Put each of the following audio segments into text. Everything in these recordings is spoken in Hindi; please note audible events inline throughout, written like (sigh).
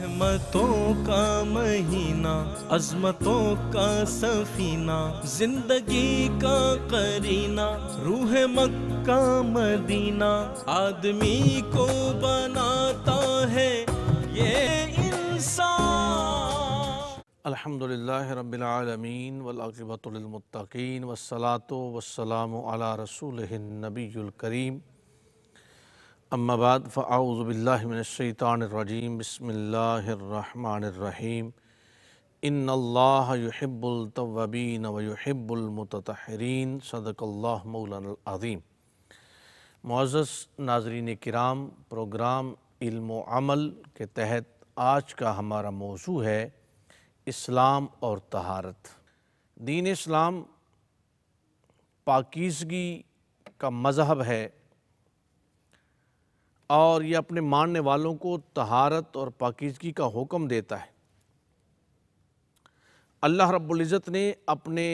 रहमतों का महीना अजमतों का सफीना जिंदगी का करीना रूह मक्का मदीना आदमी को बनाता है ये इंसान अल्हम्दुलिल्लाह रब्बिल आलमीन वलअक़िबतुल मुत्तकीन वस्सलातु वस्सलामु अला रसूलिहिन नबीयुल करीम अम्माबाद फ़ाउज़बिल्लिमिनशैतानरजीम बसमीम इन्नल्लाहब्बुलतवीन वयुहिब्बुलमतहरीन सदकल्ला मौलानदीम मोज़स नाजरीन कराम प्रोग्राम इल्म के तहत आज का हमारा मौजू है इस्लाम और तहारत दीन इस्लाम पाकिजगी का मज़हब है और ये अपने मानने वालों को तहारत और पाकिजगी का हुक्म देता है अल्लाह रब्ज़त ने अपने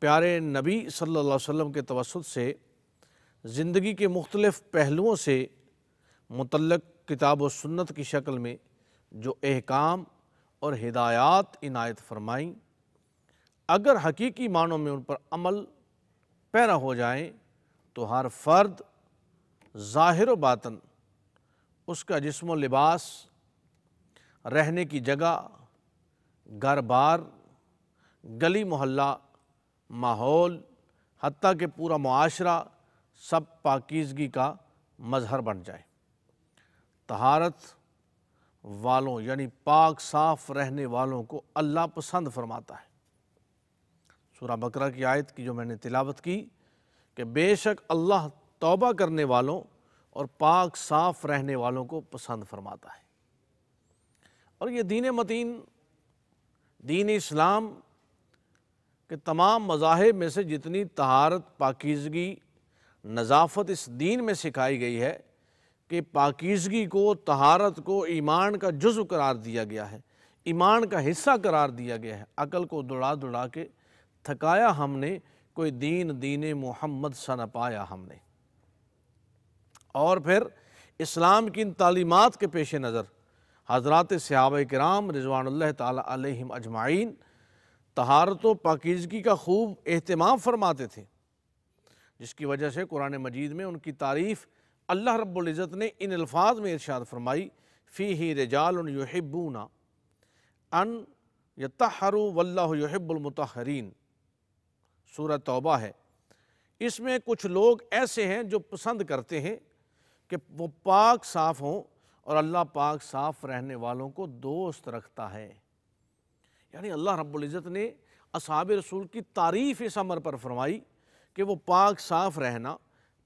प्यारे नबी सल्लल्लाहु अलैहि वसल्लम के तवसत से ज़िंदगी के मुख्तलिफ पहलुओं से मुतलक किताब व सुन्नत की शक्ल में जो अहकाम और हिदायत इनायत फरमाई अगर हकीकी मानों में उन पर अमल पैरा हो जाए तो हर फ़र्द ज़ाहिर बातन उसका जिसम लिबास रहने की जगह घर बार गली मोहल्ला माहौल हती के पूरा माशरा सब पाकिजगी का मज़हर बन जाए तहारत वालों यानी पाक साफ रहने वालों को अल्लाह पसंद फरमाता है सूरा बकरा की आयत की जो मैंने तिलावत की कि बेशक अल्लाह तौबा करने वालों और पाक साफ रहने वालों को पसंद फरमाता है और ये दीन मतीन दीन इस्लाम के तमाम मज़ाहब में से जितनी तहारत पाकिजगी नज़ाफत इस दीन में सिखाई गई है कि पाकिजगी को तहारत को ईमान का जुज़ करार दिया गया है ईमान का हिस्सा करार दिया गया है अकल को दौड़ा दुड़ा के थकाया हमने कोई दीन दीन मोहम्मद सा न पाया हमने और फिर इस्लाम की इन तालीमत के पेश नज़र हजरत सहाब कराम रिजवानल तम अजमाइन तहारत पाकिजगी का खूब अहतमाम फरमाते थे जिसकी वजह से कुरान मजीद में उनकी तारीफ़ अल्लाह रब्ज़त ने इन अल्फाज में इर्शाद फरमाई फ़ी ही रजालबूना अन यहर वल्लाबुलमतरीन सूरत तौबा है इसमें कुछ लोग ऐसे हैं जो पसंद करते हैं कि वो पाक साफ हों और अल्लाह पाक साफ रहने वालों को दोस्त रखता है यानी अल्लाह रब्ज़त ने असाब रसूल की तारीफ़ इस अमर पर फरमाई कि वो पाक साफ रहना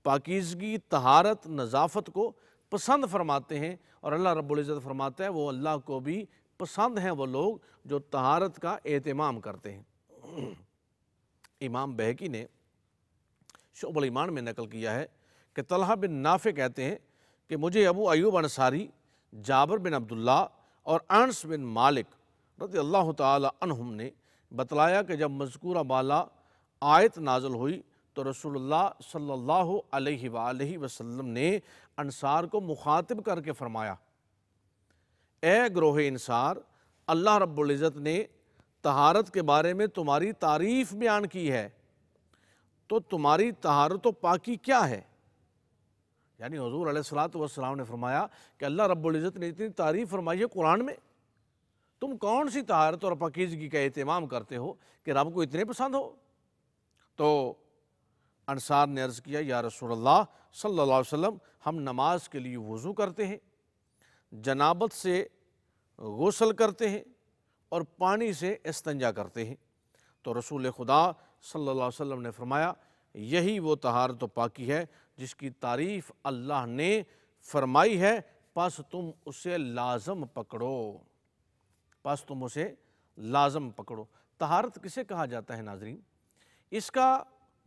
पाकिजगी तहारत नज़ाफत को पसंद फरमाते हैं और अल्लाह रब्ज़त फरमाता है वो अल्लाह को भी पसंद हैं वो लोग जो तहारत का एहतमाम करते हैं (clears throat) इमाम बहकी ने शोबल ईमान में नकल किया है कि तलहा बिन नाफे कहते हैं कि मुझे अबू अयूब अंसारी जाबर बिन अब्दुल्ला और अनस बिन मालिक रदी अल्लाह तहम ने बतलाया कि जब मजकूरा बाला आयत नाजल हुई तो रसूलुल्लाह सल्लल्लाहु अलैहि अलैहि वसल्लम ने अनसार को मुखातिब करके फरमाया ए ग्रोह इंसार अल्लाह रब्ज़त ने तहारत के बारे में तुम्हारी तारीफ़ बयान की है तो तुम्हारी तहारत व पाकी क्या है यानी हजूर सलाम ने फरमाया कि अल्लाह रब्ज़त ने इतनी तारीफ़ फरमाई है कुरान में तुम कौन सी तहारत और पकीजगी का अहतमाम करते हो कि रब को इतने पसंद हो तो अनसार ने अर्ज़ किया या रसोल्ला सल्ला वसम हम नमाज के लिए वज़ू करते हैं जनाबत से गसल करते हैं और पानी से इस्तंजा करते हैं तो रसूल खुदा सल्ला वसम ने फरमाया यही वो तहारत तो पाकी है जिसकी तारीफ़ अल्लाह ने फरमाई है बस तुम उसे लाजम पकड़ो बस तुम उसे लाजम पकड़ो तहारत किसे कहा जाता है नाजरीन इसका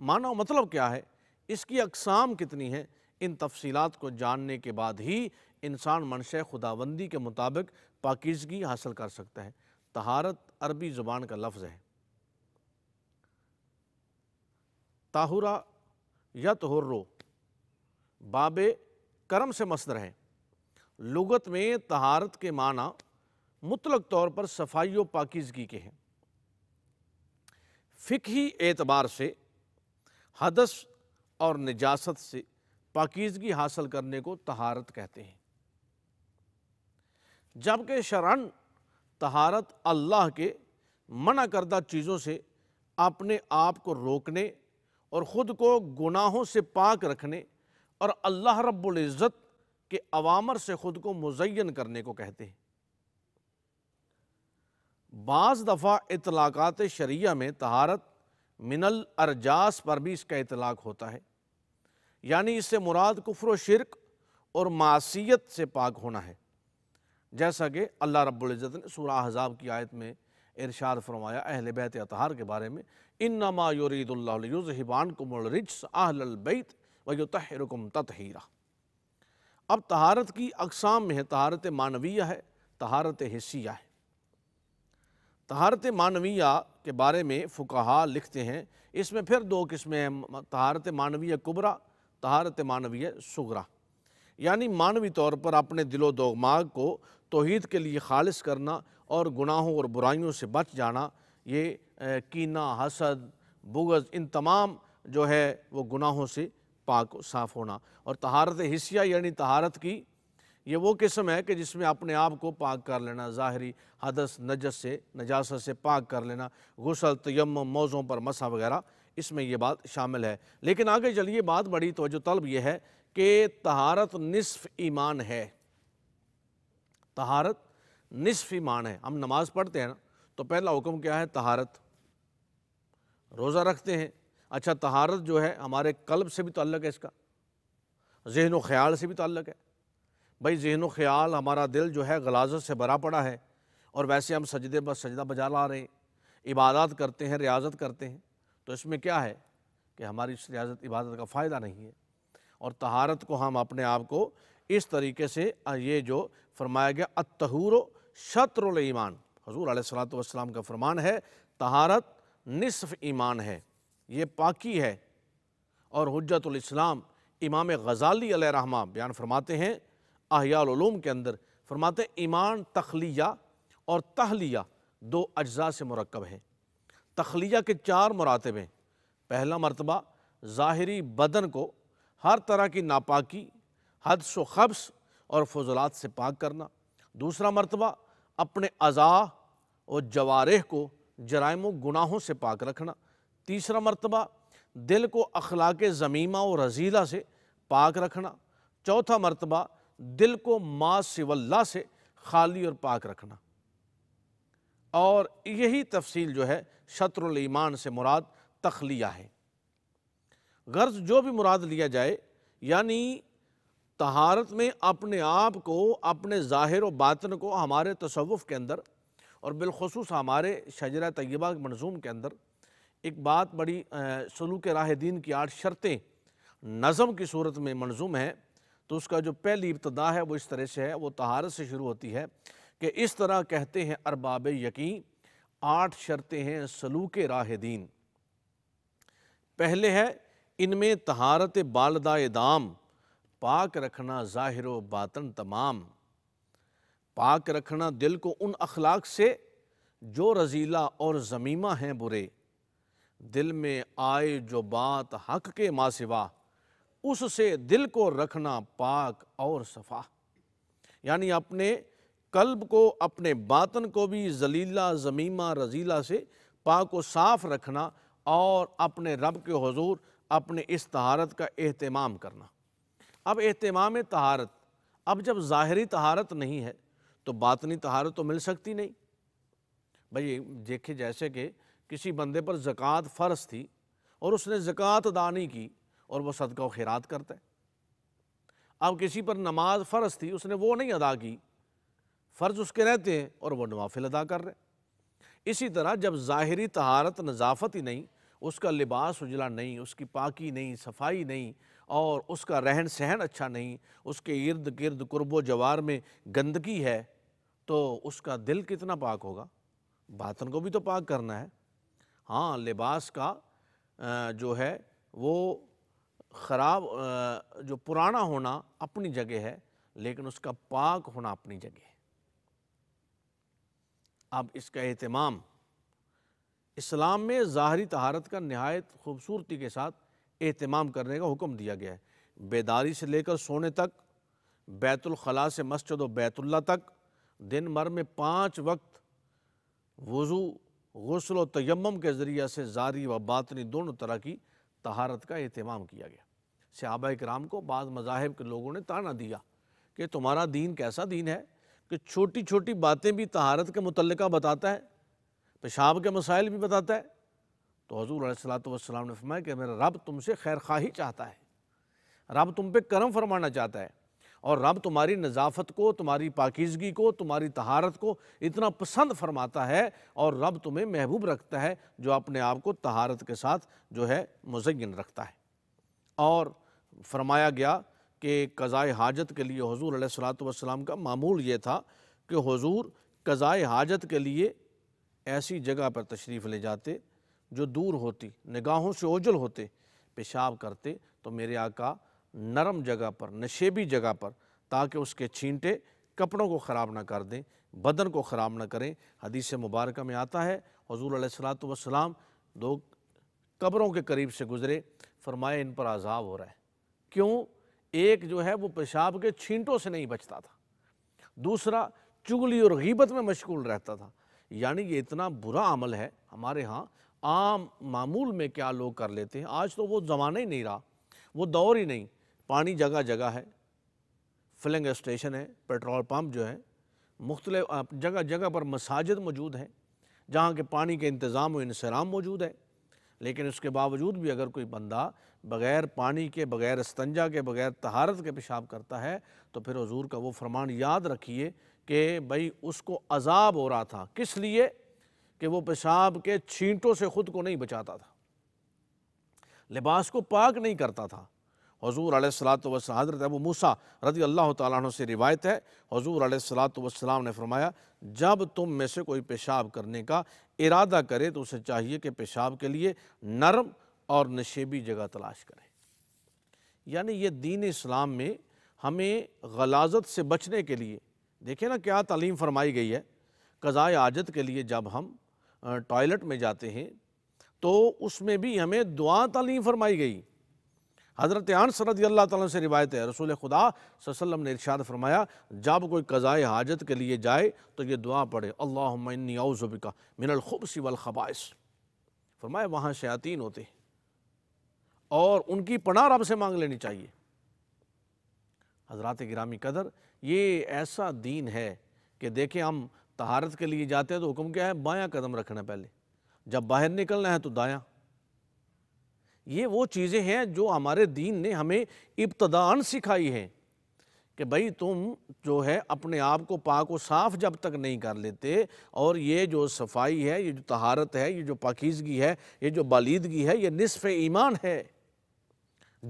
माना मतलब क्या है इसकी अकसाम कितनी है इन तफसीलात को जानने के बाद ही इंसान मनश खुदाबंदी के मुताबिक पाकिजगी हासिल कर सकता है तहारत अरबी ज़ुबान का लफ्ज़ है ताहुरा यत हुर्रो बाबे करम से मसदर है लगत में तहारत के माना मुतलक तौर पर सफाई व पाकिजगी के हैं फिकही एतबार से हदस और निजासत से पाकिजगी हासिल करने को तहारत कहते हैं जबकि शरण तहारत अल्लाह के मना करदा चीज़ों से अपने आप को रोकने और ख़ुद को गुनाहों से पाक रखने और अल्लाह रब्बुल इज़्ज़त के अवामर से ख़ुद को मुजैन करने को कहते हैं बाज़ दफ़ा इतलाक़ात शरिया में तहारत मिनल अरजास पर भी इसका इतलाक़ होता है यानी इससे मुराद कुफर शिरक और मासीत से पाक होना है जैसा कि अल्लाह रब्बुल इज़्ज़त ने सूरह हज़ाब की आयत में इरशाद फरमाया अहल बैत अतहार के बारे में इन नमा युरीदुल्लाबान कुमरिज आहलबैत व तहरकुम ततहीरा अब तहारत की अकसाम में है तहारत मानवीय है तहारत हिस्सिया है तहारत मानवीय के बारे में फ़ुकाहा लिखते हैं इसमें फिर दो किस्में हैं तहारत मानवीय कुबरा तहारत मानवीय सुगरा यानी मानवी तौर पर अपने दिलो दमाग को तोहद के लिए खालिश करना और गुनाहों और बुराइयों से बच जाना ये कीना हसद बुगज़ इन तमाम जो है वो गुनाहों से पाक साफ़ होना और तहारत हिस्सा यानी तहारत की ये वो किस्म है कि जिसमें अपने आप को पाक कर लेना ज़ाहरी हदस नजस से नजासत से पाक कर लेना गसल तयम मौज़ों पर मसा वगैरह इसमें ये बात शामिल है लेकिन आगे चलिए बात बड़ी तो तलब यह है कि तहारत नसफ़ ईमान है तहारत निसफ ईमान है हम नमाज पढ़ते हैं ना तो पहला हुक्म क्या है तहारत रोज़ा रखते हैं अच्छा तहारत जो है हमारे कल्ब से भी तल्लक है इसका जहन व ख्याल से भी तल्लक है भाई जहन व ख्याल हमारा दिल जो है गलाजत से भरा पड़ा है और वैसे हम सजदे बस सजदा बजा ला रहे हैं इबादत करते हैं रियाजत करते हैं तो इसमें क्या है कि हमारी इस रियाजत इबादत का फ़ायदा नहीं है और तहारत को हम अपने आप को इस तरीके से ये जो फरमाया गया अतहूरों शत्र ईमान हजूर सलाम का फरमान है तहारत नसफ़ ईमान है ये पाकी है और हजतलाम इमाम गज़ाली रहमा बयान फरमाते हैं अहियालूम के अंदर फरमाते ईमान तखलिया और तहलिया दो अज्जा से मरकब है तखलिया के चार मरातब हैं पहला मरतबा ज़ाहरी बदन को हर तरह की नापाकी हदस व खब्स और फजलात से पाक करना दूसरा मरतबा अपने अज़ा और जवारह को जराइम गुनाहों से पाक रखना तीसरा मरतबा दिल को अखलाक ज़मीमा और रजीला से पाक रखना चौथा मरतबा दिल को माँ सिवल्ला से खाली और पाक रखना और यही तफसील जो है शत्रुलईमान से मुराद तखलिया है गर्ज जो भी मुराद लिया जाए यानी तहारत में अपने आप को अपने ज़ाहिर व बातन को हमारे तसवुफ़ के अंदर और बिलखसूस हमारे शजरा के मंजूम के अंदर एक बात बड़ी सलूक राह दीन की आठ शर्तें नज़म की सूरत में मंजूम है तो उसका जो पहली इब्तदा है वो इस तरह से है वो तहारत से शुरू होती है कि इस तरह कहते हैं अरबाब यकीन आठ शर्तें हैं सलूक राह दीन पहले है इनमें तहारत बालदा दाम पाक रखना ज़ाहिर बातन तमाम पाक रखना दिल को उन अखलाक से जो रजीला और ज़मीमा हैं बुरे दिल में आए जो बात हक के मासिवा उससे दिल को रखना पाक और सफ़ा यानी अपने कल्ब को अपने बातन को भी जलीला ज़मीमा रजीला से पाक को साफ़ रखना और अपने रब के हजूर अपने इस तहारत का अहतमाम करना अब अहतमाम तहारत अब जब ज़ाहरी तहारत नहीं है तो बातनी तहारत तो मिल सकती नहीं भाई देखे जैसे कि किसी बंदे पर ज़क़़त फ़र्ज थी और उसने ज़क़़त अदा नहीं की और वह सदका खैरात करता है अब किसी पर नमाज फ़र्ज थी उसने वो नहीं अदा की फ़र्ज उसके रहते हैं और वह नवाफिल अदा कर रहे इसी तरह जब ज़ाहरी तहारत नज़ाफत ही नहीं उसका लिबास उजला नहीं उसकी पाकी नहीं सफाई नहीं और उसका रहन सहन अच्छा नहीं उसके इर्द गिर्द कुर्बो जवार में गंदगी है तो उसका दिल कितना पाक होगा बातन को भी तो पाक करना है हाँ लिबास का जो है वो ख़राब जो पुराना होना अपनी जगह है लेकिन उसका पाक होना अपनी जगह है अब इसका अहतमाम इस्लाम में ज़ाहरी तहारत का नहायत खूबसूरती के साथ एहतमाम करने का हुक्म दिया गया है बेदारी से लेकर सोने तक बैतुलखला से मस्जिद व बैतुल्ला तक दिन भर में पाँच वक्त वज़ू गसल व तयम के ज़रिए से जारी व बातनी दोनों तरह की तहारत का अहतमाम किया गया सहाबा कराम को बाद मजाहब के लोगों ने ताना दिया कि तुम्हारा दीन कैसा दीन है कि छोटी छोटी बातें भी तहारत के मुतलक बताता है पेशाब के मसाइल भी बताता है तो हजूर सलाम ने फरमाया कि मेरा रब तुमसे खैर ही चाहता है रब तुम पे करम फरमाना चाहता है और रब तुम्हारी नज़ाफत को तुम्हारी पाकिजगी को तुम्हारी तहारत को इतना पसंद फरमाता है और रब तुम्हें महबूब रखता है जो अपने आप को तहारत के साथ जो है मुजिन रखता है और फरमाया गया कि कज़ाए हाजत के लिए हजूर सलाम का मामूल ये था कि हजूर कज़ाए हाजत के लिए ऐसी जगह पर तशरीफ़ ले जाते जो दूर होती निगाहों से ओझल होते पेशाब करते तो मेरे आका नरम जगह पर नशेबी जगह पर ताकि उसके छींटे कपड़ों को ख़राब ना कर दें बदन को ख़राब ना करें हदीस मुबारक में आता है हजूर आलतम दो कब्रों के करीब से गुज़रे फरमाए इन पर आज़ाब हो रहा है क्यों एक जो है वो पेशाब के छींटों से नहीं बचता था दूसरा चुगली और गीबत में मशगूल रहता था यानी ये इतना बुरा अमल है हमारे यहाँ आम मामूल में क्या लोग कर लेते हैं आज तो वो ज़माना ही नहीं रहा वो दौर ही नहीं पानी जगह जगह है फिलिंग स्टेशन है पेट्रोल पम्प जो है मुख्तल जगह जगह पर मसाजिद मौजूद हैं जहाँ के पानी के इंतज़ाम और इंसराम मौजूद है लेकिन उसके बावजूद भी अगर कोई बंदा बग़ैर पानी के बग़ैर स्तंजा के बग़ैर तहारत के पेशाब करता है तो फिर हजूर का वो फरमान याद रखिए कि भाई उसको अजाब हो रहा था किस लिए कि वो पेशाब के छींटों से ख़ुद को नहीं बचाता था लिबास को पाक नहीं करता था हजूर अलैहिस्सलात वसलाम हज़रत अबू मूसा रज़ी अल्लाह तु से रिवायत है हजूर अलैहिस्सलात ने फरमाया जब तुम में से कोई पेशाब करने का इरादा करे तो उसे चाहिए कि पेशाब के लिए नरम और नशेबी जगह तलाश करें यानी ये दीन इस्लाम में हमें गलाजत से बचने के लिए देखिए ना क्या तालीम फरमाई गई है कज़ाए आजत के लिए जब हम टॉयलेट में जाते हैं तो उसमें भी हमें दुआ तालीम फरमाई गई हज़रत आन सरद अल्लाह से रिवायत है रसूल खुदा सल्लम ने इरशाद फरमाया जब कोई कज़ाए हाजत के लिए जाए तो ये दुआ पढ़े मिनल अवज़बिका मिनलखुबसी वलखबाइस फरमाए वहाँ शयातीन होते हैं और उनकी पना रब से मांग लेनी चाहिए हजरत गिरामी कदर ये ऐसा दीन है कि देखें हम तहारत के लिए जाते हैं तो हुक्म क्या है बाया कदम रखना पहले जब बाहर निकलना है तो दाया ये वो चीज़ें हैं जो हमारे दीन ने हमें इब्तदान सिखाई है कि भाई तुम जो है अपने आप को पाक व साफ जब तक नहीं कर लेते और ये जो सफाई है ये जो तहारत है ये जो पाकिजगी है ये जो बालीदगी है ये नसफ़ ईमान है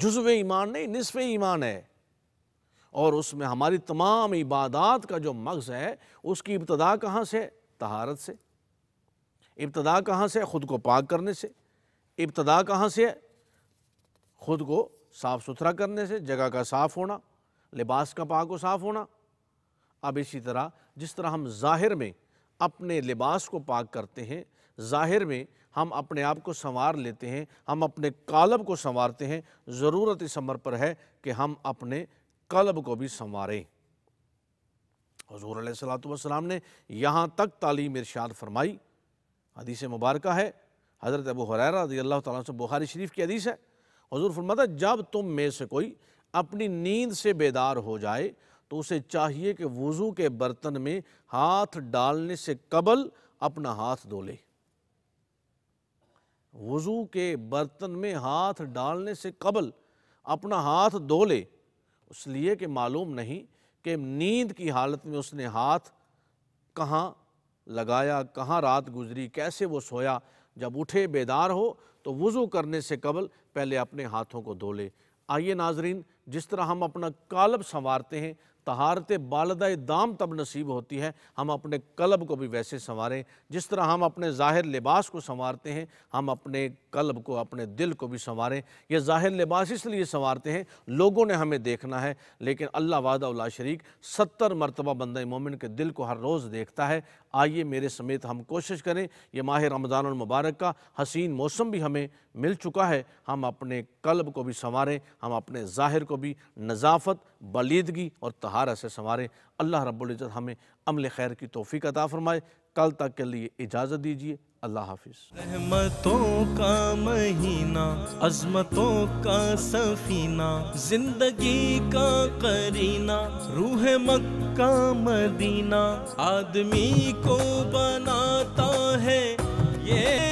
जुज्व ईमान नहीं नसफ़ ईमान है और उसमें हमारी तमाम इबादत का जो मगज़ है उसकी इब्तदा कहाँ से तहारत से इब्तदा कहाँ से ख़ुद को पाक करने से इब्तदा कहाँ से ख़ुद को साफ़ सुथरा करने से जगह का साफ़ होना लिबास का पाक व साफ़ होना अब इसी तरह जिस तरह हम ज़ाहिर में अपने लिबास को पाक करते हैं ज़ाहिर में हम अपने आप को संवार लेते हैं हम अपने कालब को संवारते हैं ज़रूरत इस अमर पर है कि हम अपने कलब को भी संवारें हजूर सलाम ने यहाँ तक तालीम इरशाद फरमाई हदीस मुबारक है हज़रत अबू हुरैरा रजी अल्लाह तुम बुखारी शरीफ की हदीस है हजूर फरमाता जब तुम में से कोई अपनी नींद से बेदार हो जाए तो उसे चाहिए कि वज़ू के बर्तन में हाथ डालने से कबल अपना हाथ धो ले वज़ू के बर्तन में हाथ डालने से कबल अपना हाथ धो ले इसलिए कि मालूम नहीं कि नींद की हालत में उसने हाथ कहाँ लगाया कहाँ रात गुजरी कैसे वो सोया जब उठे बेदार हो तो वज़ू करने से कबल पहले अपने हाथों को धो ले आइए नाजरीन जिस तरह हम अपना कालब संवारते हैं तहारत बालद दाम तब नसीब होती है हम अपने कलब को भी वैसे संवारें जिस तरह हम अपने ज़ाहिर लिबास को संवारते हैं हम अपने कलब को अपने दिल को भी संवारें यह ज़ाहिर लिबास इसलिए संवारते हैं लोगों ने हमें देखना है लेकिन अल्लाह वादा शरीक सत्तर मरतबा बंद मोमिन के दिल को हर रोज़ देखता है आइए मेरे समेत हम कोशिश करें यह माह रमज़ान मुबारक का हसीन मौसम भी हमें मिल चुका है हम अपने कलब को भी संवारें हम अपने ज़ाहिर को भी नज़ाफ़त बलीदगी और तहारा से संवारें अल्लाह रब्ज़त हमें अमल खैर की तोफ़ी अता फ़रमाए कल तक के लिए इजाज़त दीजिए अल्लाह हाफिज रहमतों का महीना अजमतों का सफीना जिंदगी का करीना रूह मक्का मदीना आदमी को बनाता है ये